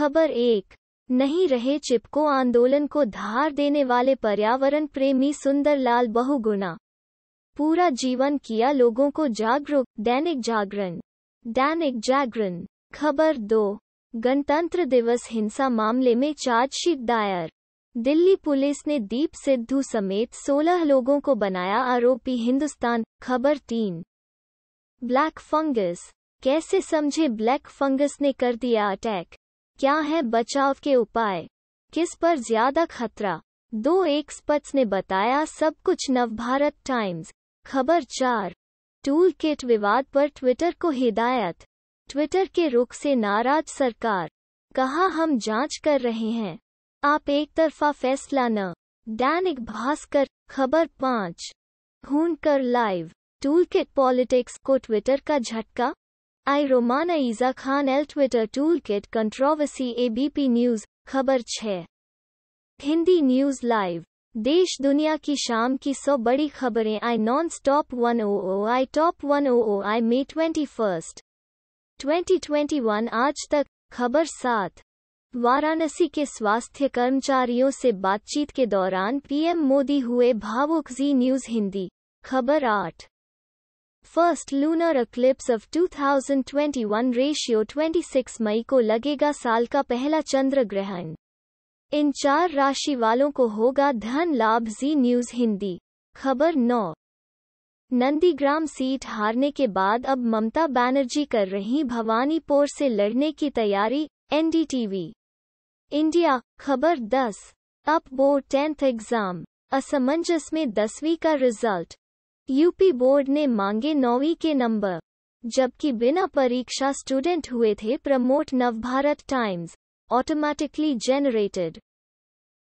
खबर एक नहीं रहे चिपको आंदोलन को धार देने वाले पर्यावरण प्रेमी सुंदरलाल बहुगुणा पूरा जीवन किया लोगों को जागरूक दैनिक जागरण दैनिक जागरण खबर दो गणतंत्र दिवस हिंसा मामले में चार्जशीट दायर दिल्ली पुलिस ने दीप सिद्धू समेत 16 लोगों को बनाया आरोपी हिंदुस्तान खबर तीन ब्लैक फंगस कैसे समझे ब्लैक फंगस ने कर दिया अटैक क्या है बचाव के उपाय किस पर ज्यादा खतरा दो एक्सपर्ट्स ने बताया सब कुछ नवभारत टाइम्स खबर चार टूल किट विवाद पर ट्विटर को हिदायत ट्विटर के रुख से नाराज सरकार कहा हम जांच कर रहे हैं आप एक तरफा फैसला न दैनिक भास्कर खबर पाँच कर लाइव टूल किट पॉलिटिक्स को ट्विटर का झटका आई रोमाना ईजा खान एल Twitter tool kit controversy ABP news खबर छः हिंदी न्यूज लाइव देश दुनिया की शाम की सौ बड़ी खबरें आई non stop one O O आई टॉप वन ओ ओ आई May twenty first twenty twenty one Aaj Tak खबर सात वाराणसी के स्वास्थ्य कर्मचारियों से बातचीत के दौरान पीएम मोदी हुए भावुक जी न्यूज हिंदी खबर आठ फर्स्ट लूनर एक्लिप्स ऑफ 2021 रेशियो 26 मई को लगेगा साल का पहला चंद्र ग्रहण इन चार राशि वालों को होगा धन लाभ जी न्यूज हिंदी खबर नौ नंदीग्राम सीट हारने के बाद अब ममता बनर्जी कर रही भवानीपुर से लड़ने की तैयारी एनडीटीवी इंडिया खबर 10 अप बोर्ड टेंथ एग्जाम असमंजस में दसवीं का रिजल्ट यूपी बोर्ड ने मांगे नौवीं के नंबर जबकि बिना परीक्षा स्टूडेंट हुए थे promote Navbharat Times automatically generated